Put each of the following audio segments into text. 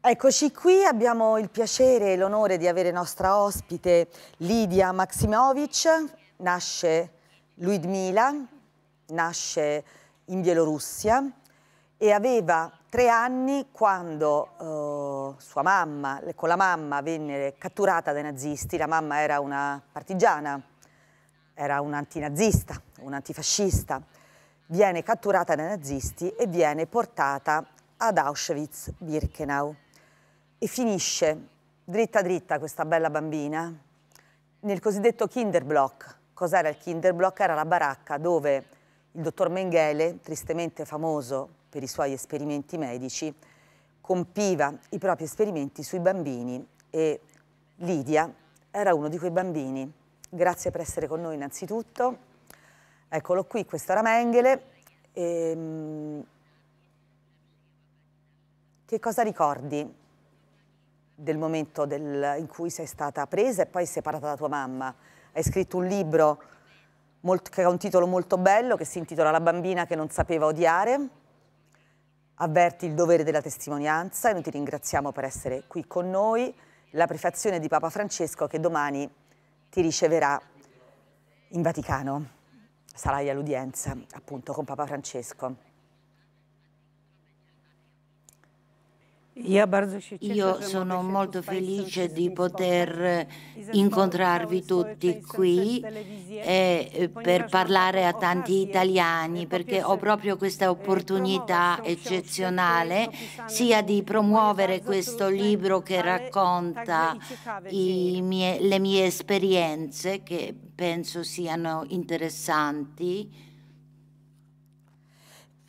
Eccoci qui, abbiamo il piacere e l'onore di avere nostra ospite Lidia Maksimovic, nasce Luidmila, nasce in Bielorussia e aveva tre anni quando eh, sua mamma, con la mamma venne catturata dai nazisti, la mamma era una partigiana, era un antinazista, un antifascista, viene catturata dai nazisti e viene portata ad Auschwitz-Birkenau e finisce dritta dritta questa bella bambina nel cosiddetto kinderblock. Cos'era il kinderblock? Era la baracca dove il dottor Mengele, tristemente famoso per i suoi esperimenti medici, compiva i propri esperimenti sui bambini e Lidia era uno di quei bambini. Grazie per essere con noi innanzitutto. Eccolo qui, questo era Mengele. E... Ehm, che cosa ricordi del momento del, in cui sei stata presa e poi separata da tua mamma. Hai scritto un libro molto, che ha un titolo molto bello che si intitola La bambina che non sapeva odiare. Avverti il dovere della testimonianza e noi ti ringraziamo per essere qui con noi. La prefazione di Papa Francesco che domani ti riceverà in Vaticano. Sarai all'udienza appunto con Papa Francesco. Io sono molto felice di poter incontrarvi tutti qui e per parlare a tanti eh, italiani perché ho proprio questa eh, opportunità eccezionale sia di promuovere questo libro che racconta mie, le mie esperienze che penso siano interessanti.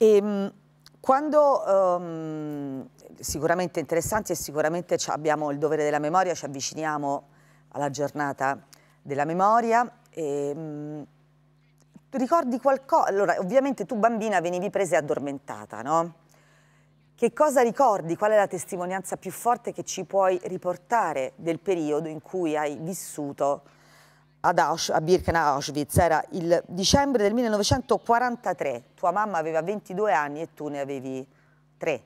E, ehm, quando um, sicuramente interessanti e sicuramente abbiamo il dovere della memoria, ci avviciniamo alla giornata della memoria. E, ehm, mh, ricordi qualcosa? Allora, ovviamente tu bambina venivi presa e addormentata, no? Che cosa ricordi? Qual è la testimonianza più forte che ci puoi riportare del periodo in cui hai vissuto Auschwitz, a Birkenau Auschwitz? Era il dicembre del 1943, tua mamma aveva 22 anni e tu ne avevi 3.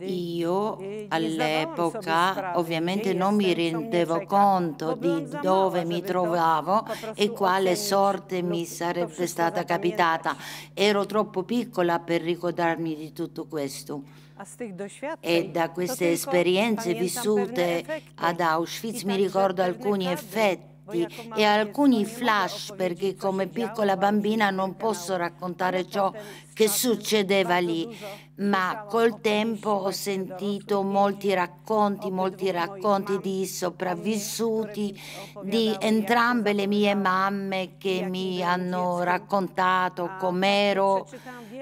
Io all'epoca ovviamente non mi rendevo conto di dove mi trovavo e quale sorte mi sarebbe stata capitata. Ero troppo piccola per ricordarmi di tutto questo. E da queste esperienze vissute ad Auschwitz mi ricordo alcuni effetti e alcuni flash perché come piccola bambina non posso raccontare ciò che succedeva lì ma col tempo ho sentito molti racconti, molti racconti di sopravvissuti, di entrambe le mie mamme che mi hanno raccontato com'ero.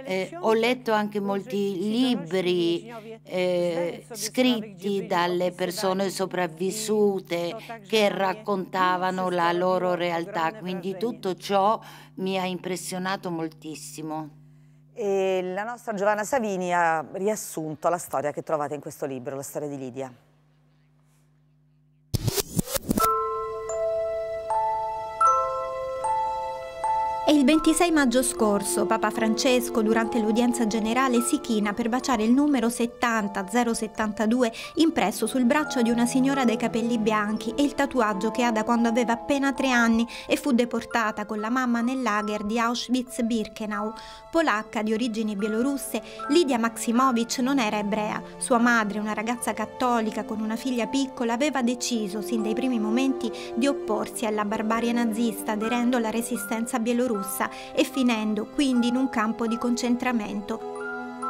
Eh, ho letto anche molti libri eh, scritti dalle persone sopravvissute che raccontavano la loro realtà, quindi tutto ciò mi ha impressionato moltissimo. E la nostra Giovanna Savini ha riassunto la storia che trovate in questo libro, la storia di Lidia. E il 26 maggio scorso Papa Francesco durante l'udienza generale si china per baciare il numero 70072 impresso sul braccio di una signora dai capelli bianchi e il tatuaggio che ha da quando aveva appena tre anni e fu deportata con la mamma nel lager di Auschwitz-Birkenau. Polacca di origini bielorusse, Lidia Maksimovic non era ebrea. Sua madre, una ragazza cattolica con una figlia piccola, aveva deciso sin dai primi momenti di opporsi alla barbarie nazista aderendo alla resistenza bielorussa russa e finendo quindi in un campo di concentramento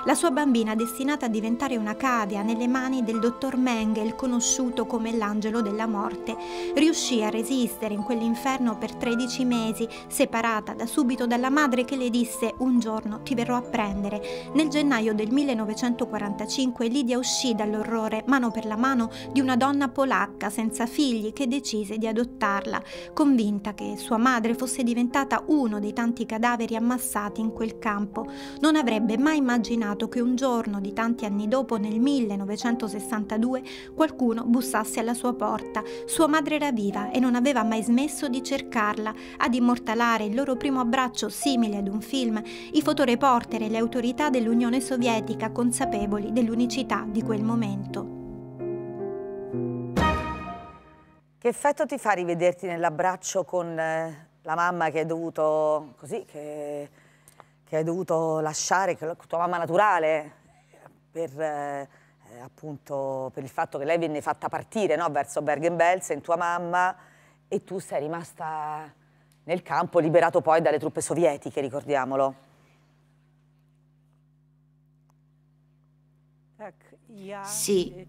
la sua bambina destinata a diventare una cavia nelle mani del dottor Mengel, conosciuto come l'angelo della morte. Riuscì a resistere in quell'inferno per 13 mesi, separata da subito dalla madre che le disse un giorno ti verrò a prendere. Nel gennaio del 1945 Lidia uscì dall'orrore mano per la mano di una donna polacca senza figli che decise di adottarla, convinta che sua madre fosse diventata uno dei tanti cadaveri ammassati in quel campo. Non avrebbe mai immaginato pensato che un giorno di tanti anni dopo, nel 1962, qualcuno bussasse alla sua porta. Sua madre era viva e non aveva mai smesso di cercarla. Ad immortalare il loro primo abbraccio simile ad un film, i fotoreporter e le autorità dell'Unione Sovietica consapevoli dell'unicità di quel momento. Che effetto ti fa rivederti nell'abbraccio con eh, la mamma che è dovuto così, che che hai dovuto lasciare tua mamma naturale per, eh, appunto, per il fatto che lei venne fatta partire no, verso Bergen-Belsen, tua mamma, e tu sei rimasta nel campo, liberato poi dalle truppe sovietiche, ricordiamolo. Ecco, sì, eh,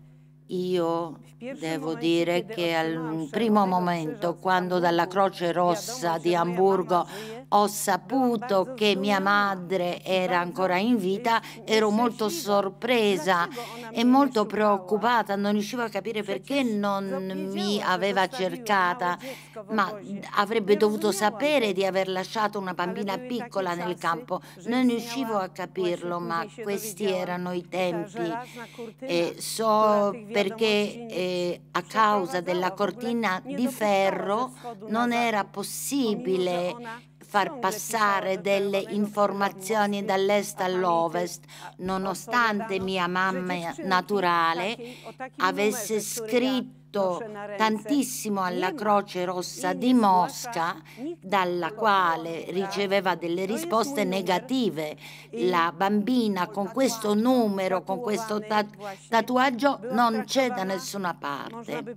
io devo dire che al primo momento, quando dalla Croce Rossa di Amburgo ho saputo che mia madre era ancora in vita, ero molto sorpresa e molto preoccupata, non riuscivo a capire perché non mi aveva cercata, ma avrebbe dovuto sapere di aver lasciato una bambina piccola nel campo. Non riuscivo a capirlo, ma questi erano i tempi. E so perché eh, a causa della cortina di ferro non era possibile far passare delle informazioni dall'est all'ovest, nonostante mia mamma naturale avesse scritto fatto tantissimo alla Croce Rossa di Mosca, dalla quale riceveva delle risposte negative. La bambina con questo numero, con questo tatuaggio, non c'è da nessuna parte.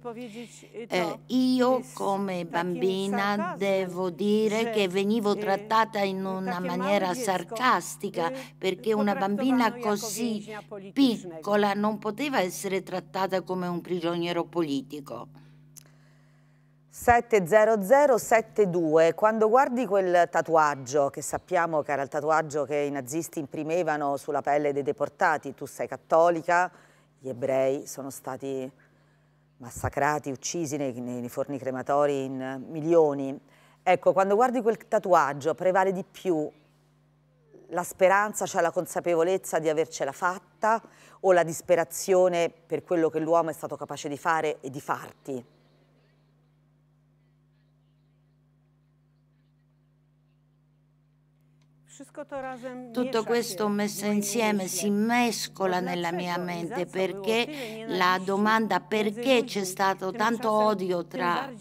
Eh, eh io come bambina devo dire cioè, che venivo eh, trattata in una maniera sarcastica eh, perché una bambina così piccola non poteva essere trattata come un prigioniero politico politico. 70072, quando guardi quel tatuaggio, che sappiamo che era il tatuaggio che i nazisti imprimevano sulla pelle dei deportati, tu sei cattolica, gli ebrei sono stati massacrati, uccisi nei, nei forni crematori in milioni. Ecco, quando guardi quel tatuaggio prevale di più la speranza, cioè la consapevolezza di avercela fatta o la disperazione per quello che l'uomo è stato capace di fare e di farti? Tutto questo messo insieme si mescola nella mia mente perché la domanda perché c'è stato tanto odio tra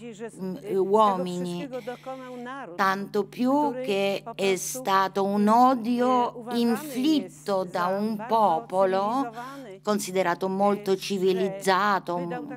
uomini, tanto più che è stato un odio inflitto da un popolo considerato molto civilizzato, mm,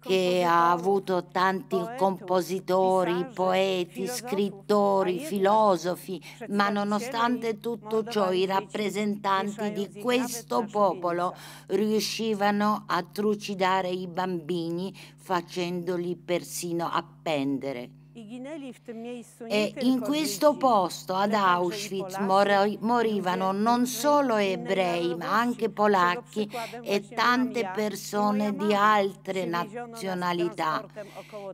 che ha avuto tanti compositori, poeti, scrittori, filosofi, cioè, ma cioè, nonostante tutto ciò i rappresentanti di questo popolo riuscivano a trucidare i bambini facendoli persino appendere. E in questo posto, ad Auschwitz, morivano non solo ebrei, ma anche polacchi e tante persone di altre nazionalità.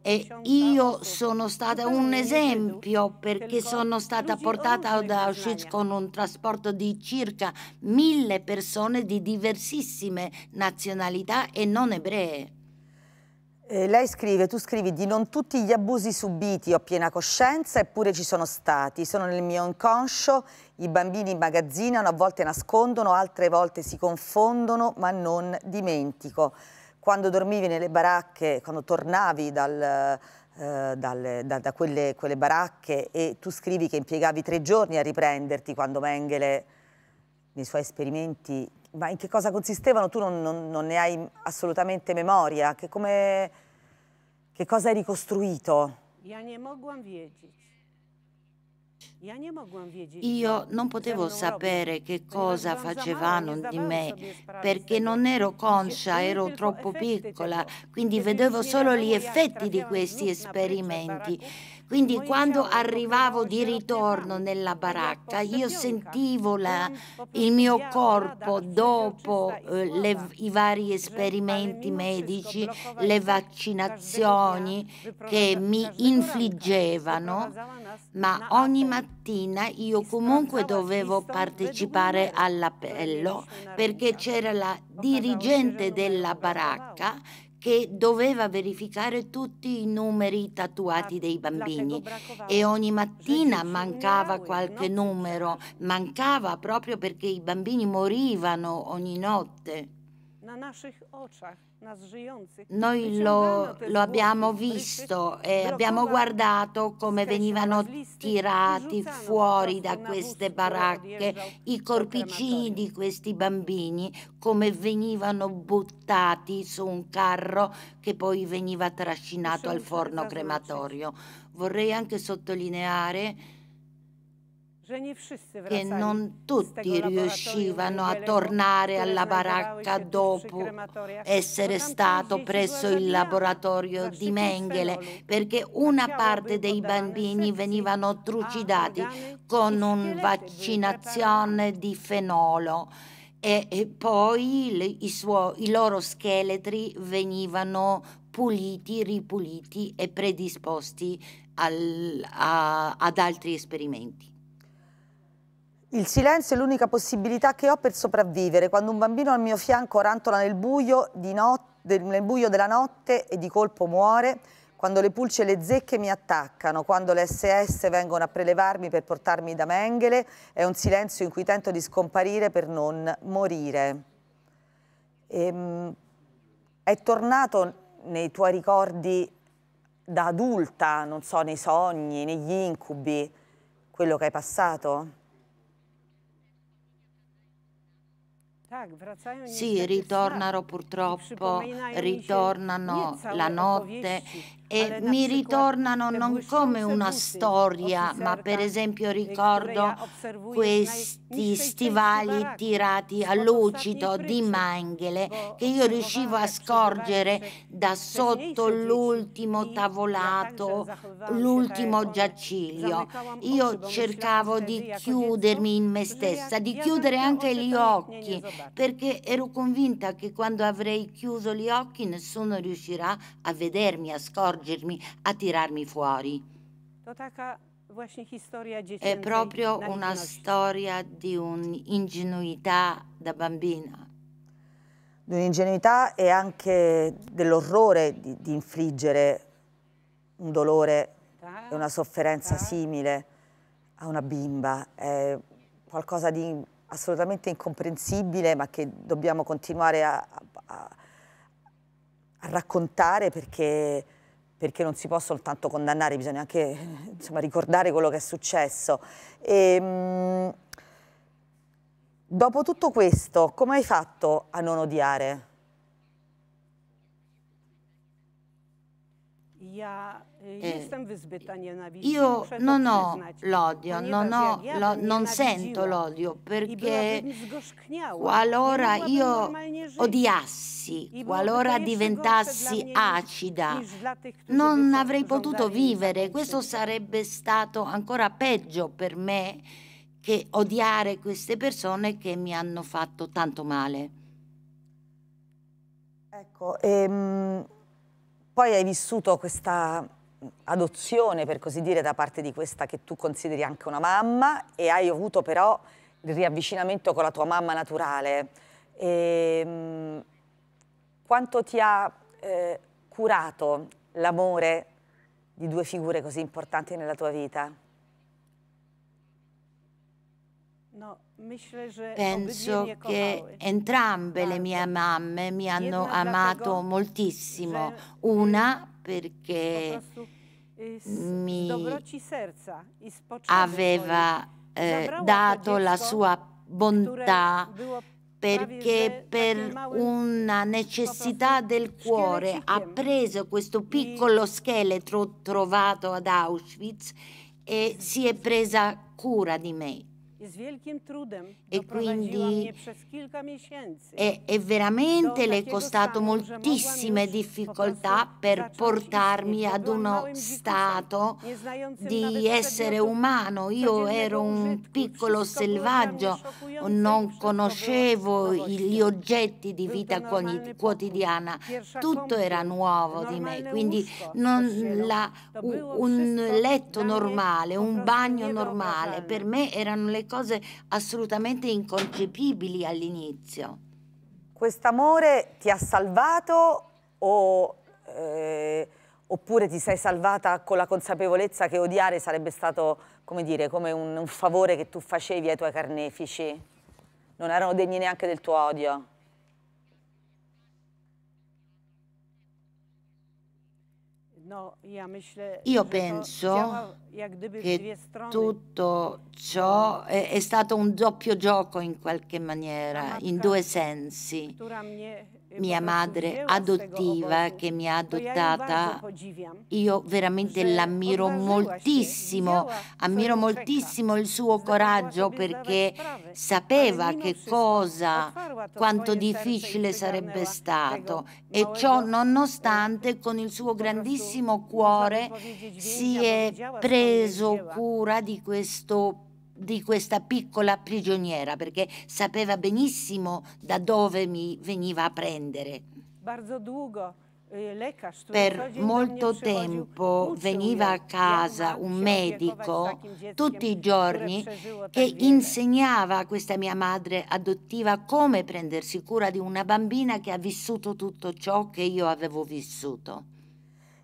E io sono stata un esempio perché sono stata portata ad Auschwitz con un trasporto di circa mille persone di diversissime nazionalità e non ebree. Eh, lei scrive, tu scrivi di non tutti gli abusi subiti ho piena coscienza, eppure ci sono stati, sono nel mio inconscio, i bambini immagazzinano, a volte nascondono, altre volte si confondono, ma non dimentico. Quando dormivi nelle baracche, quando tornavi dal, eh, dalle, da, da quelle, quelle, baracche e tu scrivi che impiegavi tre giorni a riprenderti quando Mengele nei suoi esperimenti ma in che cosa consistevano? Tu non, non, non ne hai assolutamente memoria. Che, come, che cosa hai ricostruito? Io non potevo sapere che cosa facevano di me perché non ero conscia, ero troppo piccola, quindi vedevo solo gli effetti di questi esperimenti quindi quando diciamo, arrivavo di ritorno nella baracca io sentivo eh, la, il mio corpo dopo eh, le, i vari esperimenti medici, le vaccinazioni che mi infliggevano, ma ogni mattina io comunque dovevo partecipare all'appello perché c'era la dirigente della baracca che doveva verificare tutti i numeri tatuati dei bambini e ogni mattina mancava qualche numero, mancava proprio perché i bambini morivano ogni notte. Noi lo, lo abbiamo visto e abbiamo guardato come venivano tirati fuori da queste baracche i corpicini di questi bambini, come venivano buttati su un carro che poi veniva trascinato al forno crematorio. Vorrei anche sottolineare e non tutti riuscivano a tornare alla baracca dopo essere stato presso il laboratorio di Mengele perché una parte dei bambini venivano trucidati con una vaccinazione di fenolo e, e poi i, suo, i loro scheletri venivano puliti, ripuliti e predisposti al, a, ad altri esperimenti. Il silenzio è l'unica possibilità che ho per sopravvivere. Quando un bambino al mio fianco rantola nel buio, nel buio della notte e di colpo muore, quando le pulce e le zecche mi attaccano, quando le SS vengono a prelevarmi per portarmi da Mengele, è un silenzio in cui tento di scomparire per non morire. Ehm, è tornato nei tuoi ricordi da adulta, non so, nei sogni, negli incubi, quello che hai passato? Sì, ritornano purtroppo, ritornano la notte e mi ritornano non come una storia, ma per esempio ricordo questi stivali tirati a lucido di Mengele che io riuscivo a scorgere da sotto l'ultimo tavolato, l'ultimo ecco. giaciglio. Io cercavo di chiudermi in me stessa, di chiudere anche gli occhi, perché ero convinta che quando avrei chiuso gli occhi nessuno riuscirà a vedermi, a scorgere accorgermi, a tirarmi fuori. È proprio una storia di un'ingenuità da bambina. Di un'ingenuità e anche dell'orrore di, di infliggere un dolore e una sofferenza simile a una bimba. È qualcosa di assolutamente incomprensibile ma che dobbiamo continuare a, a, a raccontare perché perché non si può soltanto condannare, bisogna anche insomma, ricordare quello che è successo. E, ehm, mh, dopo tutto questo, come hai fatto a non odiare? Eh, io non ho l'odio, non, ho, lo, non sento l'odio perché qualora io odiassi, qualora diventassi acida, non avrei potuto vivere. Questo sarebbe stato ancora peggio per me che odiare queste persone che mi hanno fatto tanto male. Ecco, ehm poi hai vissuto questa adozione, per così dire, da parte di questa che tu consideri anche una mamma e hai avuto però il riavvicinamento con la tua mamma naturale. E, ehm, quanto ti ha eh, curato l'amore di due figure così importanti nella tua vita? No, Penso che entrambe le mie mamme mi hanno amato moltissimo. Una perché mi aveva eh, dato la sua bontà perché per una necessità del cuore ha preso questo piccolo scheletro trovato ad Auschwitz e si è presa cura di me. E quindi è, è veramente le è costato moltissime difficoltà per portarmi ad uno stato di essere umano. Io ero un piccolo selvaggio, non conoscevo gli oggetti di vita quotidiana, tutto era nuovo di me, quindi la, un letto normale, un bagno normale, per me erano le cose cose assolutamente inconcepibili all'inizio. Quest'amore ti ha salvato o, eh, oppure ti sei salvata con la consapevolezza che odiare sarebbe stato come, dire, come un, un favore che tu facevi ai tuoi carnefici? Non erano degni neanche del tuo odio? Io penso che tutto ciò è, è stato un doppio gioco in qualche maniera, in due sensi mia madre adottiva che mi ha adottata, io veramente l'ammiro moltissimo, ammiro moltissimo il suo coraggio perché sapeva che cosa, quanto difficile sarebbe stato e ciò nonostante con il suo grandissimo cuore si è preso cura di questo di questa piccola prigioniera perché sapeva benissimo da dove mi veniva a prendere. Eh, per molto tempo veniva a eh, casa un medico tutti i giorni che insegnava a questa mia madre adottiva come prendersi cura di una bambina che ha vissuto tutto ciò che io avevo vissuto.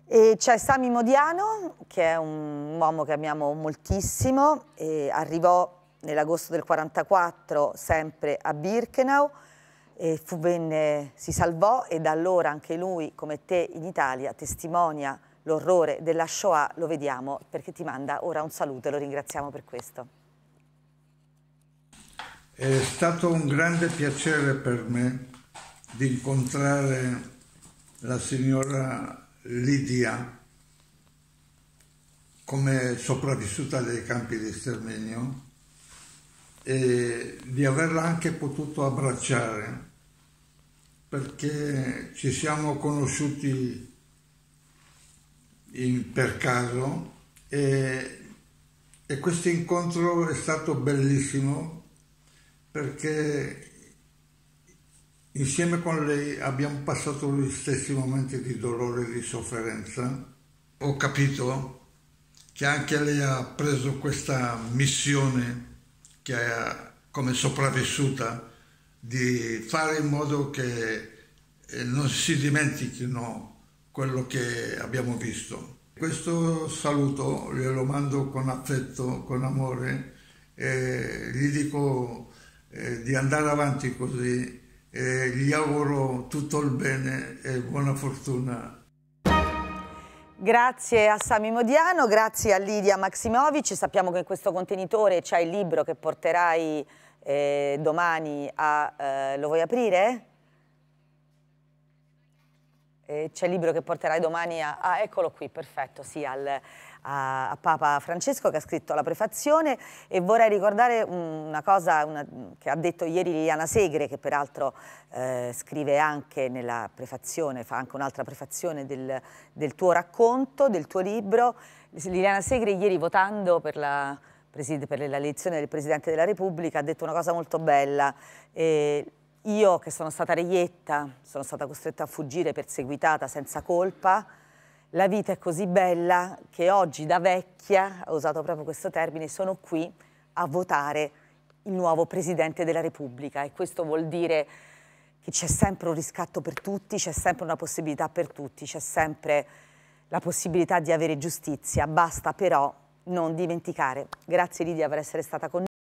E c'è Sami Modiano, che è un uomo che amiamo moltissimo, arrivò nell'agosto del 44 sempre a Birkenau, fu, venne, si salvò e da allora anche lui, come te in Italia, testimonia l'orrore della Shoah, lo vediamo perché ti manda ora un saluto e lo ringraziamo per questo. È stato un grande piacere per me di incontrare la signora Lidia come sopravvissuta dai campi di sterminio e di averla anche potuto abbracciare perché ci siamo conosciuti in, per caso e, e questo incontro è stato bellissimo perché Insieme con lei abbiamo passato gli stessi momenti di dolore e di sofferenza. Ho capito che anche lei ha preso questa missione che ha come sopravvissuta di fare in modo che eh, non si dimentichino quello che abbiamo visto. Questo saluto glielo mando con affetto, con amore e gli dico eh, di andare avanti così e gli auguro tutto il bene e buona fortuna. Grazie a Sami Modiano, grazie a Lidia Maximovic, sappiamo che in questo contenitore c'è il libro che porterai eh, domani a... Eh, lo vuoi aprire? Eh, c'è il libro che porterai domani a... Ah, eccolo qui, perfetto, sì, al a, a, Papa Francesco che ha scritto la prefazione e vorrei ricordare una cosa una, che ha detto ieri Liliana Segre che peraltro eh, scrive anche nella prefazione, fa anche un'altra prefazione del, del tuo racconto, del tuo libro. Liliana Segre ieri votando per la per l'elezione del Presidente della Repubblica, ha detto una cosa molto bella. Eh, io che sono stata reietta, sono stata costretta a fuggire perseguitata senza colpa, la vita è così bella che oggi da vecchia, ho usato proprio questo termine, sono qui a votare il nuovo Presidente della Repubblica e questo vuol dire che c'è sempre un riscatto per tutti, c'è sempre una possibilità per tutti, c'è sempre la possibilità di avere giustizia, basta però non dimenticare. Grazie Lidia per essere stata con noi.